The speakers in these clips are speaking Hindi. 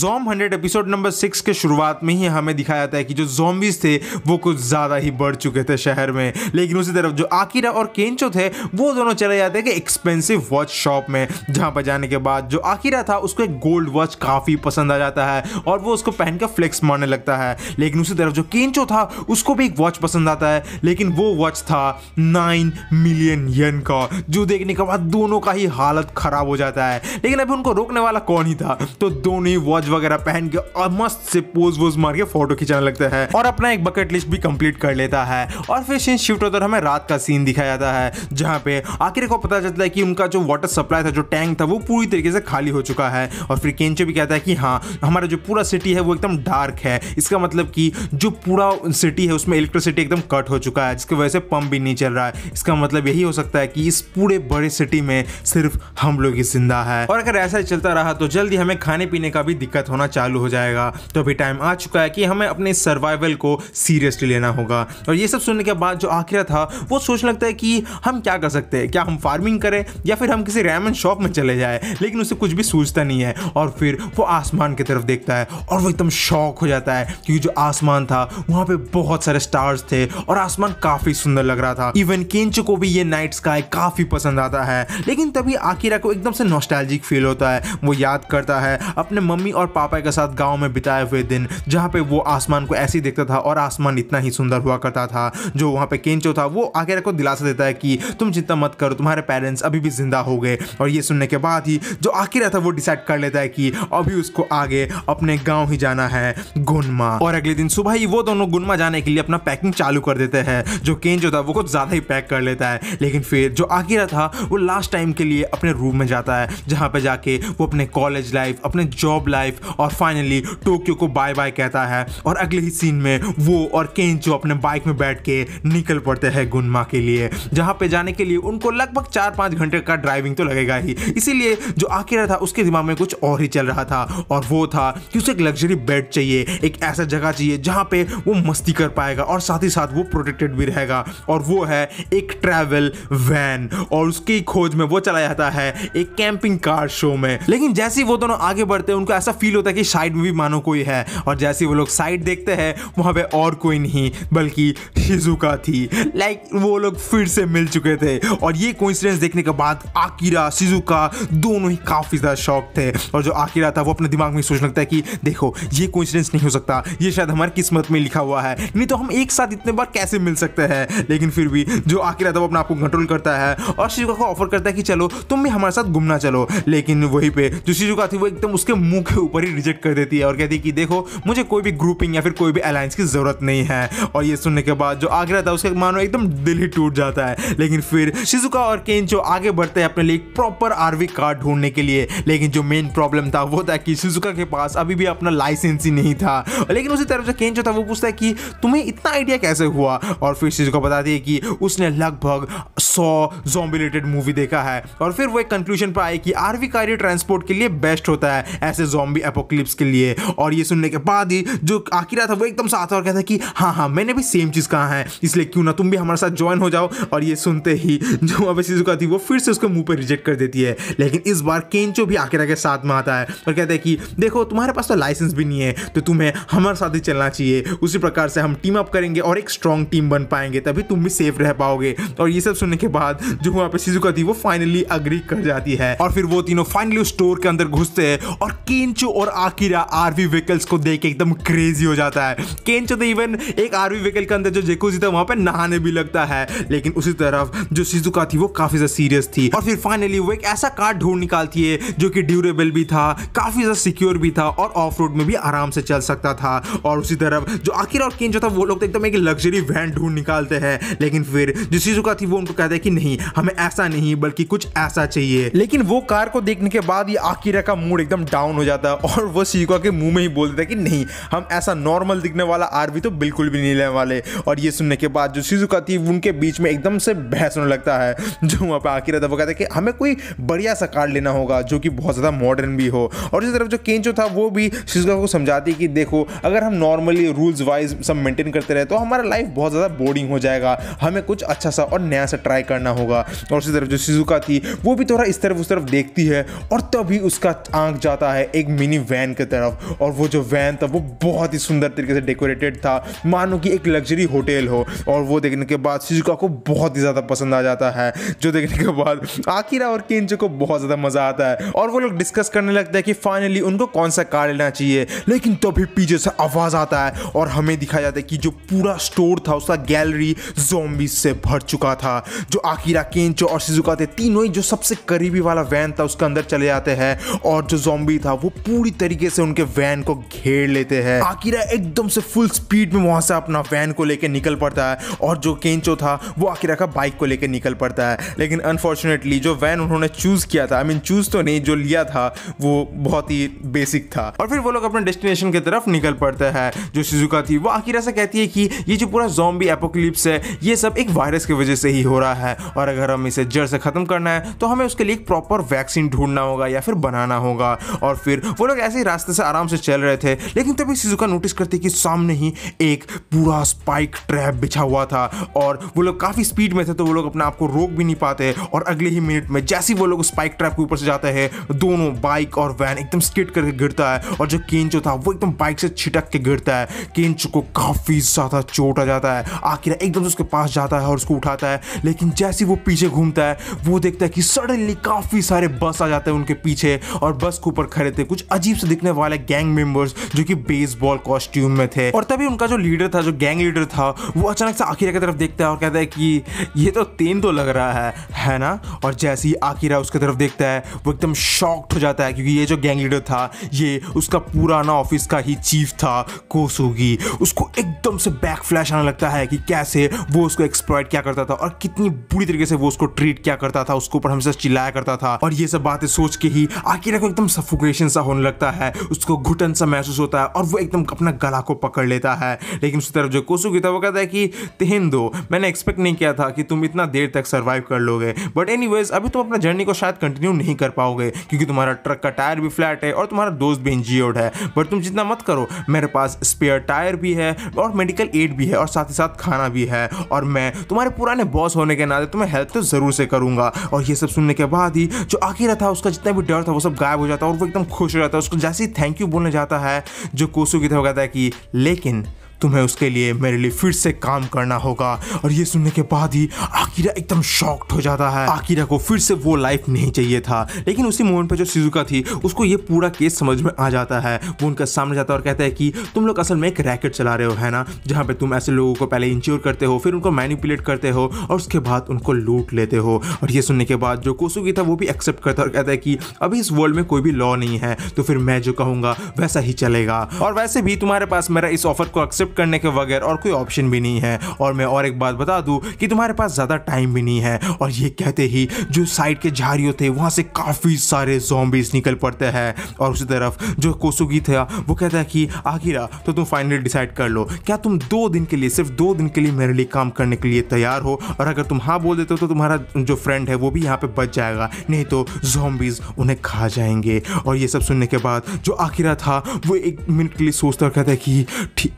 जोम हंड्रेड एपिसोड नंबर सिक्स के शुरुआत में ही हमें दिखाया जाता है कि जो जोम्बिस थे वो कुछ ज़्यादा ही बढ़ चुके थे शहर में लेकिन उसी तरफ जो आकिरा और केंचो थे वो दोनों चले जाते हैं कि एक्सपेंसिव वॉच शॉप में जहां पर जाने के बाद जो आकिरा था उसको एक गोल्ड वॉच काफ़ी पसंद आ जाता है और वो उसको पहन कर फ्लेक्स मारने लगता है लेकिन उसी तरफ जो केंचो था उसको भी एक वॉच पसंद आता है लेकिन वो वॉच था नाइन मिलियन यन का जो देखने के बाद दोनों का ही हालत ख़राब हो जाता है लेकिन अभी उनको रोकने वाला कौन ही था तो दोनों ही वॉच वॉच वगैरह पहन के और मस्त से पोज वोज मार के फोटो खींचने लगता है और अपना एक बकेट लिस्ट भी कंप्लीट कर लेता है और फिर सीन शिफ्ट होता हमें रात का सीन दिखाया जाता है जहाँ पे आखिर को पता चलता है कि उनका जो वाटर सप्लाई था जो टैंक था वो पूरी तरीके से खाली हो चुका है और फिर केंचो भी कहता है कि हाँ हमारा जो पूरा सिटी है वो एकदम डार्क है इसका मतलब कि जो पूरा सिटी है उसमें इलेक्ट्रिसिटी एकदम कट हो चुका है जिसकी वजह से पंप भी नहीं चल रहा है इसका मतलब यही हो सकता है कि इस पूरे बड़े सिटी में सिर्फ हम लोग ही जिंदा है और अगर ऐसा ही चलता रहा तो जल्दी हमें खाने पीने का भी दिक्कत होना चालू हो जाएगा तो अभी टाइम आ चुका है कि हमें अपने सर्वाइवल को सीरियसली लेना होगा और ये सब सुनने के बाद जो आखिरा था वो सोचने लगता है कि हम क्या कर सकते हैं क्या हम फार्मिंग करें या फिर हम किसी रैमन शॉप में चले जाए लेकिन उसे कुछ भी सूझता नहीं है और फिर वो आसमान की तरफ देखता है और वो एकदम शौक हो जाता है क्योंकि जो आसमान था वहाँ पे बहुत सारे स्टार्स थे और आसमान काफ़ी सुंदर लग रहा था इवन केंच को भी ये नाइट स्काई काफ़ी पसंद आता है लेकिन तभी आकिरा को एकदम से नोस्टैल्जिक फील होता है वो याद करता है अपने मम्मी मम्मी और पापा के साथ गांव में बिताए हुए दिन जहां पे वो आसमान को ऐसे ही देखता था और आसमान इतना ही सुंदर हुआ करता था जो वहां पे केंचो था वो आगे को दिलासा देता है कि तुम चिंता मत करो तुम्हारे पेरेंट्स अभी भी जिंदा हो गए और ये सुनने के बाद ही जो आखिर था वो डिसाइड कर लेता है कि अभी उसको आगे अपने गाँव ही जाना है गुनमा और अगले दिन सुबह ही वो दोनों गुनमा जाने के लिए अपना पैकिंग चालू कर देते हैं जो केंचो था वो कुछ ज़्यादा ही पैक कर लेता है लेकिन फिर जो आकिरा था वो लास्ट टाइम के लिए अपने रूम में जाता है जहाँ पे जाके वो अपने कॉलेज लाइफ अपने जॉब लाइफ लाइफ और फाइनली टोक्यो को बाय बाय कहता है और अगले ही सीन में वो और केन जो अपने बाइक में बैठ के निकल पड़ते हैं गुनमा के लिए जहाँ पे जाने के लिए उनको लगभग चार पाँच घंटे का ड्राइविंग तो लगेगा ही इसीलिए जो आकिरा था उसके दिमाग में कुछ और ही चल रहा था और वो था कि उसे एक लग्जरी बेड चाहिए एक ऐसा जगह चाहिए जहाँ पे वो मस्ती कर पाएगा और साथ ही साथ वो प्रोटेक्टेड भी रहेगा और वो है एक ट्रैवल वैन और उसकी खोज में वो चला जाता है एक कैंपिंग कार शो में लेकिन जैसे ही वो दोनों आगे बढ़ते हैं उनको ऐसा ऐसा फील होता है कि साइड में भी मानो कोई है और जैसे वो लोग साइड देखते हैं वहाँ पे और कोई नहीं बल्कि शिजुका थी लाइक वो लोग फिर से मिल चुके थे और ये कोइंसिडेंस देखने के बाद आकिरा शिजुका दोनों ही काफ़ी ज़्यादा शौक थे और जो आकिरा था वो अपने दिमाग में सोचने लगता है कि देखो ये कोइंसिडेंस नहीं हो सकता ये शायद हमारी किस्मत में लिखा हुआ है नहीं तो हम एक साथ इतने बार कैसे मिल सकते हैं लेकिन फिर भी जो आकिरा था वो अपने आप को कंट्रोल करता है और शिजुका को ऑफर करता है कि चलो तुम भी हमारे साथ घूमना चलो लेकिन वहीं पर जो शिजुका थी वो एकदम उसके मुंह के ऊपर ही रिजेक्ट कर देती है और कहती है कि देखो मुझे कोई भी ग्रुपिंग या फिर कोई भी अलायंस की ज़रूरत नहीं है और ये सुनने के बाद जो आगरा था उसका मानो एकदम दिल ही टूट जाता है लेकिन फिर शिजुका और केन जो आगे बढ़ते हैं अपने लिए प्रॉपर आरवी कार्ड ढूंढने के लिए लेकिन जो मेन प्रॉब्लम था वो था कि शिजुका के पास अभी भी अपना लाइसेंस ही नहीं था लेकिन उसी तरफ जो केन जो था वो पूछता है कि तुम्हें इतना आइडिया कैसे हुआ और फिर शिजुका बताती है कि उसने लगभग सौ जॉम्बी रिलेटेड मूवी देखा है और फिर वो एक कंक्लूजन पर आई कि आरवी कार ट्रांसपोर्ट के लिए बेस्ट होता है ऐसे जॉम्बी जॉम्बी एपोक्लिप्स के लिए और ये सुनने के बाद ही जो आकिरा था वो एकदम साथ आता और कहता है कि हाँ हाँ मैंने भी सेम चीज़ कहा है इसलिए क्यों ना तुम भी हमारे साथ ज्वाइन हो जाओ और ये सुनते ही जो अब शिजुका थी वो फिर से उसके मुंह पर रिजेक्ट कर देती है लेकिन इस बार केंचो भी आकिरा के साथ में आता है और कहता है कि देखो तुम्हारे पास तो लाइसेंस भी नहीं है तो तुम्हें हमारे साथ ही चलना चाहिए उसी प्रकार से हम टीम अप करेंगे और एक स्ट्रॉन्ग टीम बन पाएंगे तभी तुम भी सेफ रह पाओगे और ये सब सुनने के बाद जो वहाँ पे शिजुका थी वो फाइनली अग्री कर जाती है और फिर वो तीनों फाइनली उस स्टोर के अंदर घुसते हैं और केंचो केंचो और आकिरा आरवी व्हीकल्स को देख एकदम क्रेजी हो जाता है केंचो तो इवन एक आरवी व्हीकल के अंदर जो जेकुजी था वहां पर नहाने भी लगता है लेकिन उसी तरफ जो सिजुका थी वो काफी ज्यादा सीरियस थी और फिर फाइनली वो एक ऐसा कार ढूंढ निकालती है जो कि ड्यूरेबल भी था काफी ज्यादा सिक्योर भी था और ऑफ रोड में भी आराम से चल सकता था और उसी तरफ जो आकिरा और केंचो था वो लोग तो एकदम एक लग्जरी वैन ढूंढ निकालते हैं लेकिन फिर जो सिजुका थी वो उनको कहते हैं कि नहीं हमें ऐसा नहीं बल्कि कुछ ऐसा चाहिए लेकिन वो कार को देखने के बाद ये आकिरा का मूड एकदम डाउन हो जाता है था और वो सीकुआ के मुंह में ही बोल देता कि नहीं हम ऐसा नॉर्मल दिखने वाला आरवी तो बिल्कुल भी नहीं लेने वाले और ये सुनने के बाद जो सीजुका थी उनके बीच में एकदम से बहस होने लगता है जो वहाँ पर आखिर था वो कहता है कि हमें कोई बढ़िया सा कार्ड लेना होगा जो कि बहुत ज़्यादा मॉडर्न भी हो और इसी तरफ जो केंचो था वो भी सीजुका को समझाती कि देखो अगर हम नॉर्मली रूल्स वाइज सब मेंटेन करते रहे तो हमारा लाइफ बहुत ज़्यादा बोरिंग हो जाएगा हमें कुछ अच्छा सा और नया सा ट्राई करना होगा और उसी तरफ जो सीजुका थी वो भी थोड़ा इस तरफ उस तरफ देखती है और तभी उसका आंख जाता है एक मिनी वैन की तरफ और वो जो वैन था वो बहुत ही सुंदर तरीके से डेकोरेटेड था मानो कि एक लग्जरी होटल हो और वो देखने के बाद शिजुका को बहुत ही ज़्यादा पसंद आ जाता है जो देखने के बाद आखिरा और किंचो को बहुत ज़्यादा मज़ा आता है और वो लोग डिस्कस करने लगते हैं कि फाइनली उनको कौन सा कार लेना चाहिए लेकिन तभी तो पीछे से आवाज़ आता है और हमें दिखाया जाता है कि जो पूरा स्टोर था उसका गैलरी जोम्बी से भर चुका था जो आकिरा केंचो और शिजुका थे तीनों ही जो सबसे करीबी वाला वैन था उसके अंदर चले जाते हैं और जो जोम्बी था वो पूरी तरीके से उनके वैन को घेर लेते हैं आकिरा एकदम से फुल स्पीड में वहां से अपना वैन को लेकर निकल पड़ता है और जो केंचो था वो आकिरा का बाइक को लेकर निकल पड़ता है लेकिन अनफॉर्चुनेटली जो वैन उन्होंने चूज किया था आई मीन चूज तो नहीं जो लिया था वो बहुत ही बेसिक था और फिर वो लोग अपने डेस्टिनेशन की तरफ निकल पड़ते हैं जो शिजुका थी वो आकिरा से कहती है कि ये जो पूरा जॉम्बी एपोक्लिप्स है ये सब एक वायरस की वजह से ही हो रहा है और अगर हम इसे जड़ से खत्म करना है तो हमें उसके लिए एक प्रॉपर वैक्सीन ढूंढना होगा या फिर बनाना होगा और फिर वो लोग ऐसे ही रास्ते से आराम से चल रहे थे लेकिन तभी सिजुका नोटिस करते कि सामने ही एक पूरा स्पाइक ट्रैप बिछा हुआ था और वो लोग काफ़ी स्पीड में थे तो वो लोग अपने आप को रोक भी नहीं पाते और अगले ही मिनट में जैसे ही वो लोग स्पाइक ट्रैप के ऊपर से जाते हैं दोनों बाइक और वैन एकदम स्किट करके गिरता है और जो केंचो था वो एकदम बाइक से छिटक के गिरता है केंचो को काफ़ी ज़्यादा चोट आ जाता है आखिर एकदम से उसके पास जाता है और उसको उठाता है लेकिन जैसे वो पीछे घूमता है वो देखता है कि सडनली काफ़ी सारे बस आ जाते हैं उनके पीछे और बस के ऊपर खड़े थे कुछ कुछ अजीब से दिखने वाले गैंग मेंबर्स जो कि बेसबॉल कॉस्ट्यूम में थे और तभी उनका जो लीडर था जो गैंग लीडर था वो अचानक से आखिरा की तरफ देखता है और कहता है कि ये तो तीन तो लग रहा है है ना और जैसे ही आखिरा उसकी तरफ देखता है वो एकदम शॉक्ड हो जाता है क्योंकि ये जो गैंग लीडर था ये उसका पुराना ऑफिस का ही चीफ था कोसोगी उसको एकदम से बैक फ्लैश आने लगता है कि कैसे वो उसको एक्सप्लॉयट क्या करता था और कितनी बुरी तरीके से वो उसको ट्रीट क्या करता था उसको ऊपर हमेशा चिल्लाया करता था और ये सब बातें सोच के ही आखिरा को एकदम सफोकेशन सा हो होने लगता है उसको घुटन सा महसूस होता है और वो एकदम अपना गला को पकड़ लेता है लेकिन उसकी तरफ जो कोसुकी था वो कहता है कि तेहन दो मैंने एक्सपेक्ट नहीं किया था कि तुम इतना देर तक सर्वाइव कर लोगे बट एनी अभी तुम अपना जर्नी को शायद कंटिन्यू नहीं कर पाओगे क्योंकि तुम्हारा ट्रक का टायर भी फ्लैट है और तुम्हारा दोस्त भी इंजियोर्ड है बट तुम जितना मत करो मेरे पास स्पेयर टायर भी है और मेडिकल एड भी है और साथ ही साथ खाना भी है और मैं तुम्हारे पुराने बॉस होने के नाते तुम्हें हेल्प तो ज़रूर से करूंगा और ये सब सुनने के बाद ही जो आखिर था उसका जितना भी डर था वो सब गायब हो जाता है और वो एकदम खुश जाता है उसको जैसे ही थैंक यू बोलने जाता है जो कोसू की तरफ कहता है कि लेकिन तुम्हें उसके लिए मेरे लिए फिर से काम करना होगा और ये सुनने के बाद ही आकिरा एकदम शॉक्ड हो जाता है आकिरा को फिर से वो लाइफ नहीं चाहिए था लेकिन उसी मोमेंट पर जो सिजुका थी उसको ये पूरा केस समझ में आ जाता है वो उनका सामने जाता है और कहता है कि तुम लोग असल में एक रैकेट चला रहे हो है ना जहाँ पे तुम ऐसे लोगों को पहले इंश्योर करते हो फिर उनको मैनिपुलेट करते हो और उसके बाद उनको लूट लेते हो और ये सुनने के बाद जो कोसुगी था वो भी एक्सेप्ट करता है और कहता है कि अभी इस वर्ल्ड में कोई भी लॉ नहीं है तो फिर मैं जो कहूँगा वैसा ही चलेगा और वैसे भी तुम्हारे पास मेरा इस ऑफर को एक्सेप्ट स्किप करने के बगैर और कोई ऑप्शन भी नहीं है और मैं और एक बात बता दूँ कि तुम्हारे पास ज़्यादा टाइम भी नहीं है और ये कहते ही जो साइड के झाड़ियों थे वहाँ से काफ़ी सारे जॉम्बीज निकल पड़ते हैं और उसी तरफ जो कोसुगी था वो कहता है कि आखिरा तो तुम फाइनली डिसाइड कर लो क्या तुम दो दिन के लिए सिर्फ दो दिन के लिए मेरे लिए काम करने के लिए तैयार हो और अगर तुम हाँ बोल देते हो तो तुम्हारा जो फ्रेंड है वो भी यहाँ पे बच जाएगा नहीं तो जॉम्बीज उन्हें खा जाएंगे और ये सब सुनने के बाद जो आखिरा था वो एक मिनट के लिए सोचता कहता है कि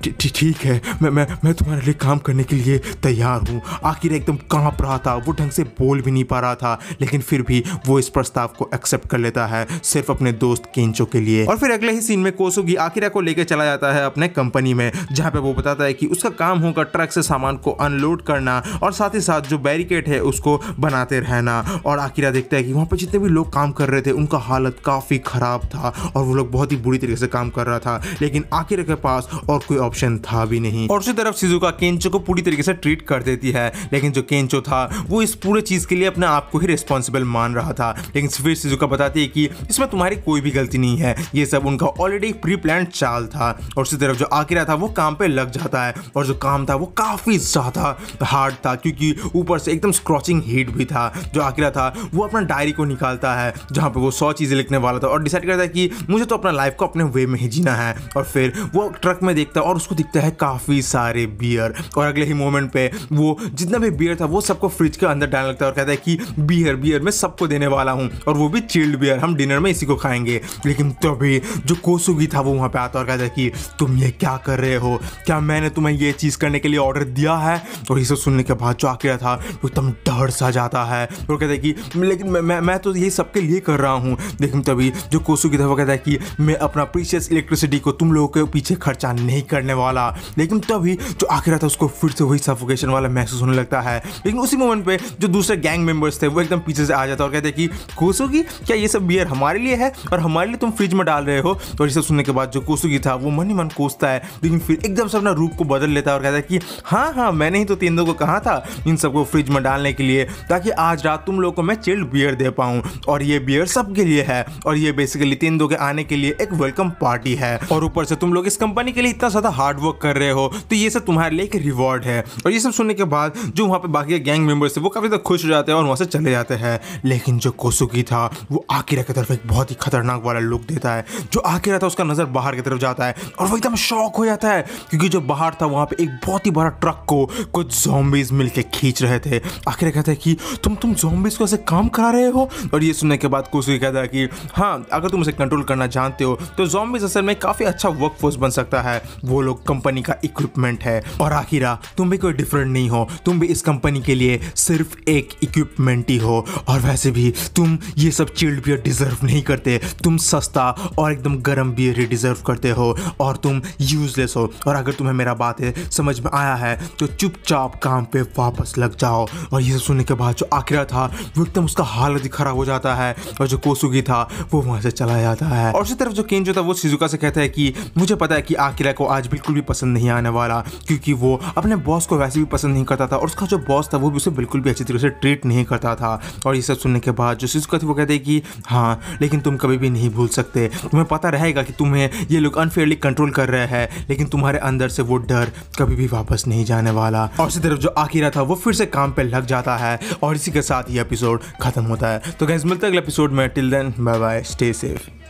ठीक ठीक है मैं मैं मैं तुम्हारे लिए काम करने के लिए तैयार हूँ आखिर एकदम काँप रहा था वो ढंग से बोल भी नहीं पा रहा था लेकिन फिर भी वो इस प्रस्ताव को एक्सेप्ट कर लेता है सिर्फ अपने दोस्त केंचो के लिए और फिर अगले ही सीन में कोसुगी आकिरा को लेकर चला जाता है अपने कंपनी में जहाँ पे वो बताता है कि उसका काम होगा ट्रक से सामान को अनलोड करना और साथ ही साथ जो बैरिकेड है उसको बनाते रहना और आकिरा देखता है कि वहाँ पर जितने भी लोग काम कर रहे थे उनका हालत काफ़ी ख़राब था और वो लोग बहुत ही बुरी तरीके से काम कर रहा था लेकिन आखिर के पास और कोई ऑप्शन था भी नहीं और उसी तरफ सिजुका केंचो को पूरी तरीके से ट्रीट कर देती है लेकिन जो केंचो था वो इस पूरे चीज़ के लिए अपने आप को ही रिस्पॉन्सिबल मान रहा था लेकिन फिर सिजुका बताती है कि इसमें तुम्हारी कोई भी गलती नहीं है ये सब उनका ऑलरेडी प्री प्लान चाल था और उसी तरफ जो आकिरा था वो काम पे लग जाता है और जो काम था वो काफ़ी ज़्यादा हार्ड था क्योंकि ऊपर से एकदम स्क्रॉचिंग हीट भी था जो आकिरा था वो अपना डायरी को निकालता है जहाँ पर वो सौ चीज़ें लिखने वाला था और डिसाइड करता है कि मुझे तो अपना लाइफ को अपने वे में ही जीना है और फिर वो ट्रक में देखता है और उसको रखता है काफ़ी सारे बियर और अगले ही मोमेंट पे वो जितना भी बियर था वो सबको फ्रिज के अंदर डालने लगता है और कहता है कि बियर बियर मैं सबको देने वाला हूँ और वो भी चिल्ड बियर हम डिनर में इसी को खाएंगे लेकिन तभी जो कोसुगी था वो वहाँ पर आता और कहता है कि तुम ये क्या कर रहे हो क्या मैंने तुम्हें ये चीज़ करने के लिए ऑर्डर दिया है और ये सब सुनने के बाद जो आकिरा था वो एकदम डर सा जाता है और कहता है कि लेकिन मैं मैं तो ये सबके लिए कर रहा हूँ लेकिन तभी जो कोसुगी था वो कहता है कि मैं अपना प्रीशियस इलेक्ट्रिसिटी को तुम लोगों के पीछे खर्चा नहीं करने वाला था लेकिन तभी जो आखिर था उसको फिर से वही सफोकेशन वाला महसूस होने लगता है लेकिन उसी मोमेंट पे जो दूसरे गैंग मेंबर्स थे वो एकदम पीछे से आ जाता और कहते कि कोसुगी क्या ये सब बियर हमारे लिए है और हमारे लिए तुम फ्रिज में डाल रहे हो और तो ये सब सुनने के बाद जो कोसुगी था वो मन ही मन कोसता है लेकिन फिर एकदम से अपना रूप को बदल लेता है और कहता है कि हाँ हाँ मैंने ही तो तेंदो को कहा था इन सबको फ्रिज में डालने के लिए ताकि आज रात तुम लोग को मैं चिल्ड बियर दे पाऊँ और ये बियर सबके लिए है और ये बेसिकली तेंदो के आने के लिए एक वेलकम पार्टी है और ऊपर से तुम लोग इस कंपनी के लिए इतना ज़्यादा हार्डवर्क लोग कर रहे हो तो ये सब तुम्हारे लिए एक रिवॉर्ड है और ये सब सुनने के बाद जो वहाँ पर बाकी गैंग मेम्बर्स थे वो काफ़ी ज़्यादा खुश हो जाते हैं और वहाँ से चले जाते हैं लेकिन जो कोसुकी था वो आकिरा की तरफ एक बहुत ही खतरनाक वाला लुक देता है जो आकिरा था उसका नज़र बाहर की तरफ जाता है और वो एकदम शौक हो जाता है क्योंकि जो बाहर था वहाँ पर एक बहुत ही बड़ा ट्रक को कुछ जॉम्बीज मिल खींच रहे थे आखिर कहता है कि तुम तुम जॉम्बीज को ऐसे काम करा रहे हो और ये सुनने के बाद कोसुकी कहता है कि हाँ अगर तुम उसे कंट्रोल करना जानते हो तो जॉम्बीज असल में काफ़ी अच्छा वर्क फोर्स बन सकता है वो लोग कम कंपनी का इक्विपमेंट है और आखिरा तुम भी कोई डिफरेंट नहीं हो तुम भी इस कंपनी के लिए सिर्फ एक इक्विपमेंट ही हो और वैसे भी तुम ये सब चिल्ड बियर डिजर्व नहीं करते तुम सस्ता और एकदम गर्म बियर ही डिजर्व करते हो और तुम यूजलेस हो और अगर तुम्हें मेरा बात है समझ में आया है तो चुपचाप काम पे वापस लग जाओ और ये सुनने के बाद जो आखिरा था वो एकदम उसका हालत ही खराब हो जाता है और जो कोसुगी था वो वहां से चला जाता है और उसी तरफ जो केंजो था वो सिजुका से कहता है कि मुझे पता है कि आकिरा को आज बिल्कुल भी पसंद नहीं आने वाला क्योंकि वो अपने बॉस को वैसे भी पसंद नहीं करता था और उसका जो बॉस था वो भी उसे बिल्कुल भी अच्छी तरीके से ट्रीट नहीं करता था और ये सब सुनने के बाद जो शिशु थी वो कहते कि हाँ लेकिन तुम कभी भी नहीं भूल सकते तुम्हें पता रहेगा कि तुम्हें ये लोग अनफेयरली कंट्रोल कर रहे हैं लेकिन तुम्हारे अंदर से वो डर कभी भी वापस नहीं जाने वाला और उसी तरफ जो आखिरा था वो फिर से काम पर लग जाता है और इसी के साथ ये एपिसोड खत्म होता है तो गैस मिलते अगले एपिसोड में till then bye bye stay safe